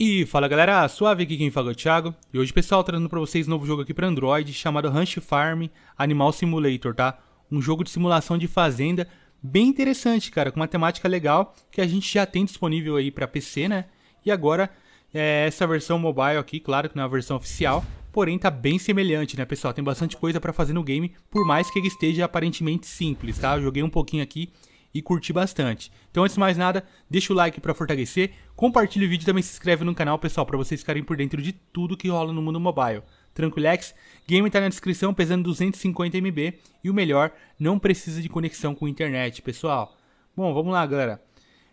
E fala galera, suave aqui quem fala é o Thiago, e hoje pessoal trazendo pra vocês um novo jogo aqui pra Android chamado Ranch Farm Animal Simulator, tá? Um jogo de simulação de fazenda bem interessante, cara, com uma temática legal que a gente já tem disponível aí pra PC, né? E agora é essa versão mobile aqui, claro que não é a versão oficial, porém tá bem semelhante, né pessoal? Tem bastante coisa pra fazer no game, por mais que ele esteja aparentemente simples, tá? Eu joguei um pouquinho aqui e curtir bastante. Então, antes de mais nada, deixa o like para fortalecer, compartilha o vídeo e também se inscreve no canal, pessoal, para vocês ficarem por dentro de tudo que rola no mundo mobile. Tranquilex, game tá na descrição, pesando 250 MB e o melhor, não precisa de conexão com internet, pessoal. Bom, vamos lá, galera.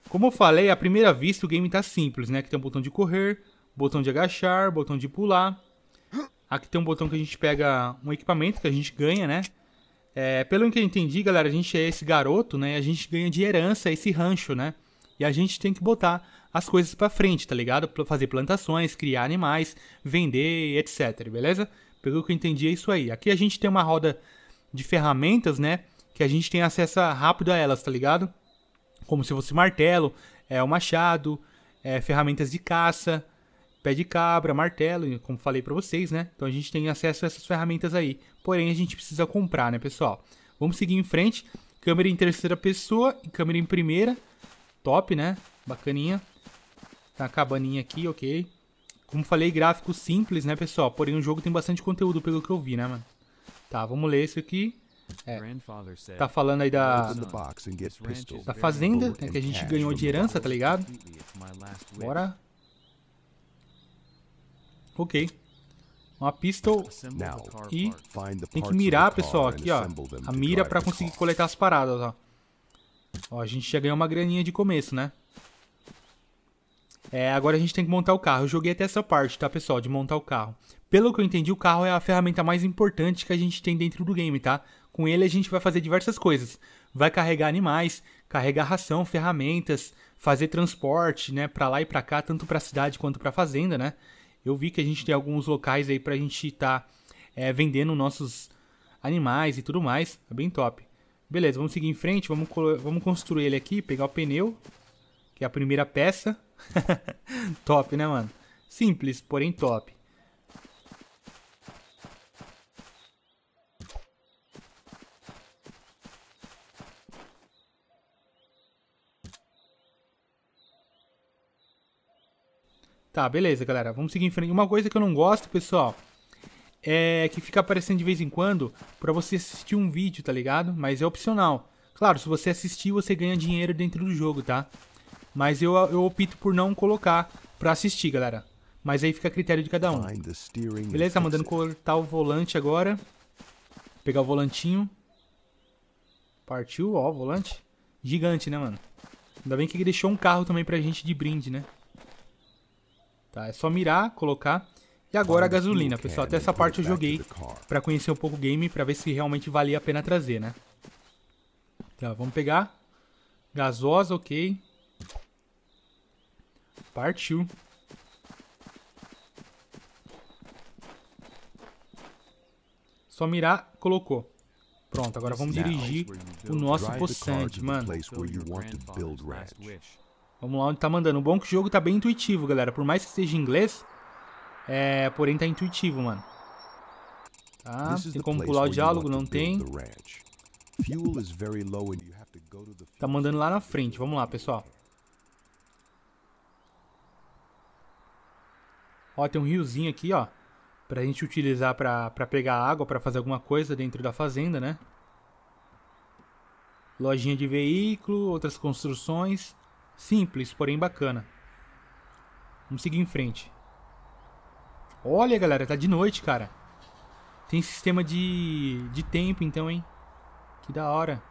Como eu falei, à primeira vista o game tá simples, né? Aqui tem um botão de correr, botão de agachar, botão de pular. Aqui tem um botão que a gente pega um equipamento que a gente ganha, né? É, pelo que eu entendi, galera, a gente é esse garoto, né? A gente ganha de herança esse rancho, né? E a gente tem que botar as coisas para frente, tá ligado? Fazer plantações, criar animais, vender, etc, beleza? Pelo que eu entendi, é isso aí. Aqui a gente tem uma roda de ferramentas, né? Que a gente tem acesso rápido a elas, tá ligado? Como se fosse martelo, é, o machado, é, ferramentas de caça, pé de cabra, martelo, como falei para vocês, né? Então a gente tem acesso a essas ferramentas aí. Porém, a gente precisa comprar, né, pessoal? Vamos seguir em frente. Câmera em terceira pessoa e câmera em primeira. Top, né? Bacaninha. Tá a cabaninha aqui, ok. Como falei, gráfico simples, né, pessoal? Porém, o jogo tem bastante conteúdo, pelo que eu vi, né, mano? Tá, vamos ler isso aqui. É. Tá falando aí da, da fazenda, né, que a gente ganhou de herança, tá ligado? Bora Ok. Uma pistol e tem que mirar, pessoal, aqui, ó. A mira pra conseguir coletar as paradas, ó. Ó, a gente já ganhou uma graninha de começo, né? É, agora a gente tem que montar o carro. Eu joguei até essa parte, tá, pessoal, de montar o carro. Pelo que eu entendi, o carro é a ferramenta mais importante que a gente tem dentro do game, tá? Com ele a gente vai fazer diversas coisas. Vai carregar animais, carregar ração, ferramentas, fazer transporte, né, para lá e para cá, tanto para a cidade quanto para a fazenda, né? Eu vi que a gente tem alguns locais aí pra gente estar tá, é, vendendo nossos animais e tudo mais. É bem top. Beleza, vamos seguir em frente. Vamos, vamos construir ele aqui, pegar o pneu, que é a primeira peça. top, né, mano? Simples, porém top. Tá, beleza, galera. Vamos seguir em frente. Uma coisa que eu não gosto, pessoal, é que fica aparecendo de vez em quando para você assistir um vídeo, tá ligado? Mas é opcional. Claro, se você assistir, você ganha dinheiro dentro do jogo, tá? Mas eu, eu opto por não colocar pra assistir, galera. Mas aí fica a critério de cada um. Beleza, tá mandando cortar o volante agora. Pegar o volantinho. Partiu, ó, volante. Gigante, né, mano? Ainda bem que ele deixou um carro também pra gente de brinde, né? Tá? É só mirar, colocar. E agora a gasolina, pessoal. Até essa parte eu joguei para conhecer um pouco o game, para ver se realmente valia a pena trazer, né? Tá, vamos pegar. Gasosa, ok. Partiu. Só mirar, colocou. Pronto, agora vamos dirigir o nosso possante mano. Vamos lá onde tá mandando. O bom é que o jogo tá bem intuitivo, galera. Por mais que seja em inglês, é... porém tá intuitivo, mano. Tá, tem como pular o diálogo, não tem. Tá mandando lá na frente. Vamos lá, pessoal. Ó, tem um riozinho aqui, ó. Pra gente utilizar pra, pra pegar água, pra fazer alguma coisa dentro da fazenda, né? Lojinha de veículo, outras construções. Simples, porém bacana. Vamos seguir em frente. Olha, galera, tá de noite, cara. Tem sistema de, de tempo, então, hein? Que da hora.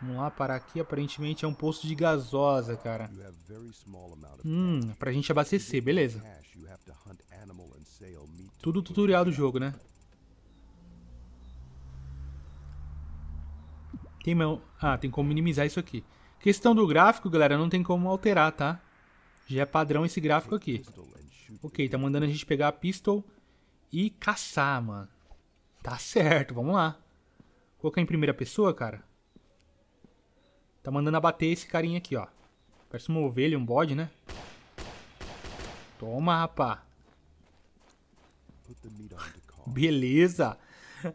Vamos lá, parar aqui. Aparentemente é um posto de gasosa, cara. Hum, pra gente abastecer, beleza. Tudo tutorial do jogo, né? Tem meu... Ah, tem como minimizar isso aqui. Questão do gráfico, galera, não tem como alterar, tá? Já é padrão esse gráfico aqui. Ok, tá mandando a gente pegar a pistol e caçar, mano. Tá certo, vamos lá. Vou colocar em primeira pessoa, cara. Tá mandando abater esse carinha aqui, ó. Parece uma ovelha, um bode, né? Toma, rapá. Beleza.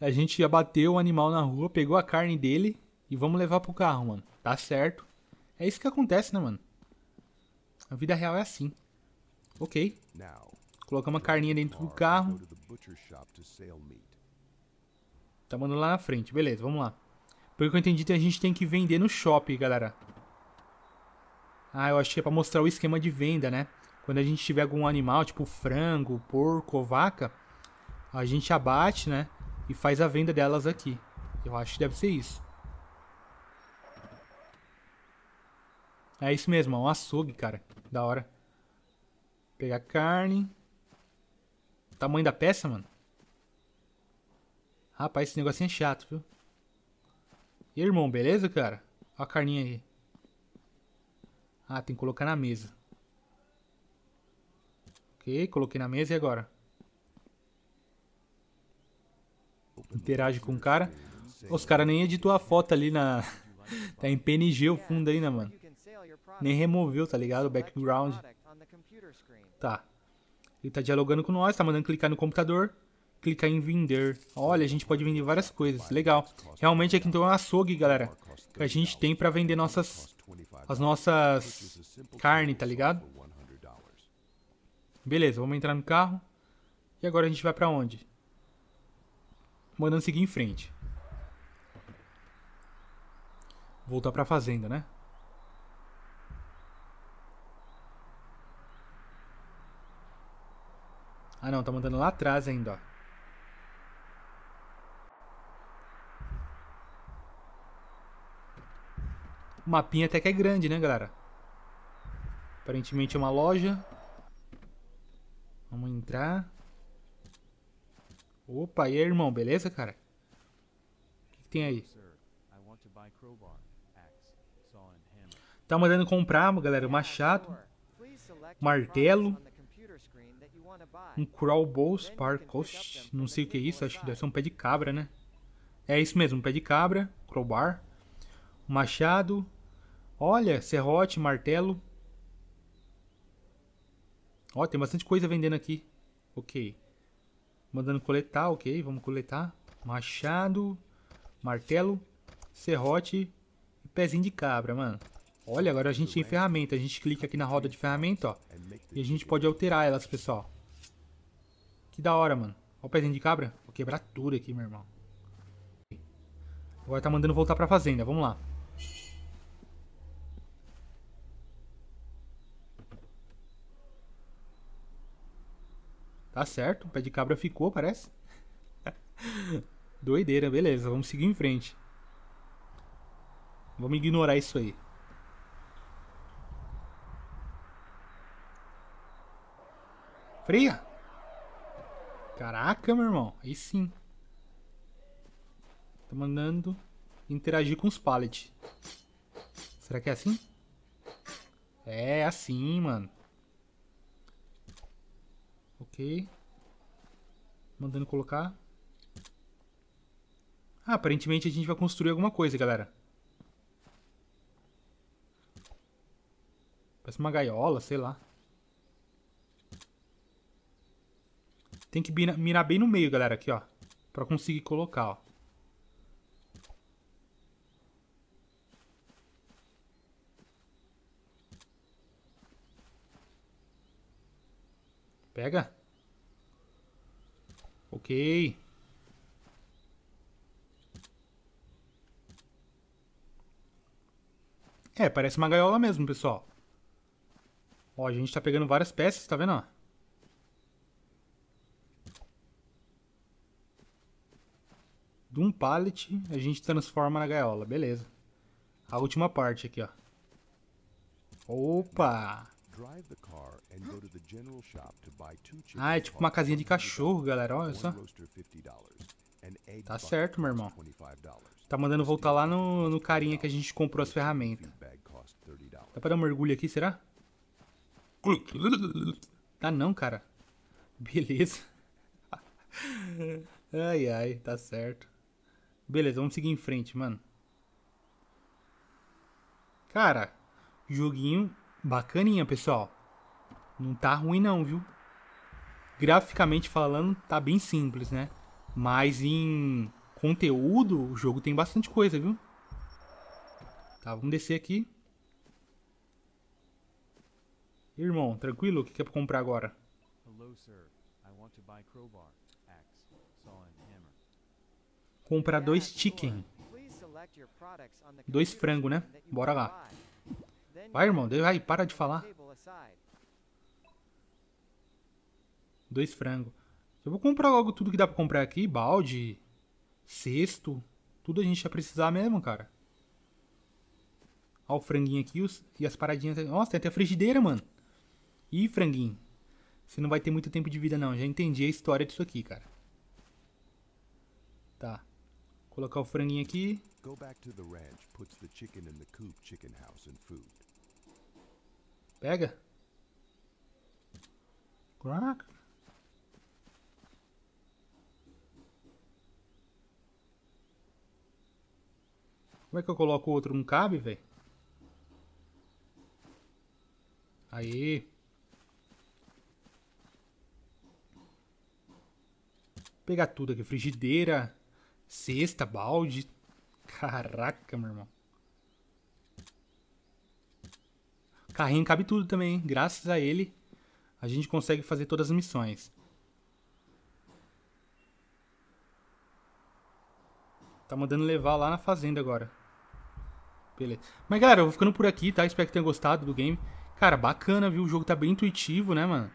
A gente abateu o animal na rua, pegou a carne dele e vamos levar pro carro, mano. Tá certo. É isso que acontece, né, mano? A vida real é assim. Ok. Colocamos uma carninha dentro do carro. Tá mandando lá na frente. Beleza, vamos lá. Pelo que eu entendi, a gente tem que vender no shopping, galera. Ah, eu acho que é pra mostrar o esquema de venda, né? Quando a gente tiver algum animal, tipo frango, porco vaca, a gente abate, né? E faz a venda delas aqui. Eu acho que deve ser isso. É isso mesmo, é um açougue, cara. Da hora. pegar carne. tamanho da peça, mano. Rapaz, esse negocinho é chato, viu? E irmão, beleza, cara? Olha a carninha aí. Ah, tem que colocar na mesa. Ok, coloquei na mesa e agora? Interage com o cara. Os caras nem editou a foto ali na... tá em PNG o fundo aí, né, mano? nem removeu, tá ligado? O background. Tá. Ele tá dialogando com nós, tá mandando clicar no computador, clicar em vender. Olha, a gente pode vender várias coisas, legal. Realmente aqui então é um açougue, galera, que a gente tem pra vender nossas, as nossas carne, tá ligado? Beleza, vamos entrar no carro. E agora a gente vai pra onde? Mandando seguir em frente. Voltar pra fazenda, né? Ah não, tá mandando lá atrás ainda, ó. O mapinha até que é grande, né, galera? Aparentemente é uma loja. Vamos entrar. Opa, e aí, irmão, beleza, cara? O que, que tem aí? Tá mandando comprar, galera, machado, martelo. Um Crawl Bowl Sparkosh. Não sei o que é isso, acho que deve ser um pé de cabra, né? É isso mesmo, um pé de cabra, crowbar. Machado. Olha, serrote, martelo. Ó, tem bastante coisa vendendo aqui. Ok. Mandando coletar, ok, vamos coletar. Machado, martelo, serrote e pezinho de cabra, mano. Olha, agora a gente tem ferramenta. A gente clica aqui na roda de ferramenta, ó. E a gente pode alterar elas, pessoal. Que da hora, mano. Ó o pezinho de cabra. Vou quebrar tudo aqui, meu irmão. Agora tá mandando voltar pra fazenda. Vamos lá. Tá certo. O pé de cabra ficou, parece. Doideira, beleza. Vamos seguir em frente. Vamos ignorar isso aí. Freia! Caraca, meu irmão. Aí sim. Tá mandando interagir com os pallets. Será que é assim? É assim, mano. Ok. Mandando colocar. Ah, aparentemente a gente vai construir alguma coisa, galera. Parece uma gaiola, sei lá. Tem que mirar bem no meio, galera, aqui, ó. Pra conseguir colocar, ó. Pega. Ok. É, parece uma gaiola mesmo, pessoal. Ó, a gente tá pegando várias peças, tá vendo, ó? um pallet, a gente transforma na gaiola. Beleza. A última parte aqui, ó. Opa! Ah, é tipo uma casinha de cachorro, galera. Olha só. Tá certo, meu irmão. Tá mandando voltar lá no, no carinha que a gente comprou as ferramentas. Dá pra dar um mergulho aqui, será? Tá não, cara. Beleza. Ai, ai, tá certo. Beleza, vamos seguir em frente, mano. Cara, joguinho bacaninha, pessoal. Não tá ruim não, viu? Graficamente falando, tá bem simples, né? Mas em conteúdo, o jogo tem bastante coisa, viu? Tá, vamos descer aqui. Irmão, tranquilo? O que é pra comprar agora? Olá, senhor. I want to crowbar comprar dois chicken. Dois frango, né? Bora lá. Vai, irmão. Vai, para de falar. Dois frango. Eu vou comprar logo tudo que dá pra comprar aqui. Balde, cesto. Tudo a gente vai precisar mesmo, cara. Olha o franguinho aqui os, e as paradinhas. Nossa, tem até frigideira, mano. Ih, franguinho. Você não vai ter muito tempo de vida, não. Já entendi a história disso aqui, cara. Tá. Colocar o franguinho aqui. Go back to the ranch, puts the chicken in the coop chicken house and food. Pega. Crack. Como é que eu coloco o outro? Não cabe, velho? Aí. pegar tudo aqui. Frigideira. Cesta, balde. Caraca, meu irmão. Carrinho cabe tudo também, hein? Graças a ele, a gente consegue fazer todas as missões. Tá mandando levar lá na fazenda agora. Beleza. Mas, galera, eu vou ficando por aqui, tá? Espero que tenham gostado do game. Cara, bacana, viu? O jogo tá bem intuitivo, né, mano?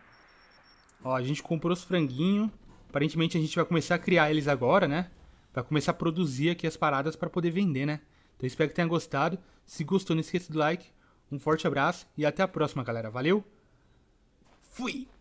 Ó, a gente comprou os franguinhos. Aparentemente a gente vai começar a criar eles agora, né? Vai começar a produzir aqui as paradas para poder vender, né? Então espero que tenha gostado. Se gostou, não esqueça do like. Um forte abraço e até a próxima, galera. Valeu! Fui!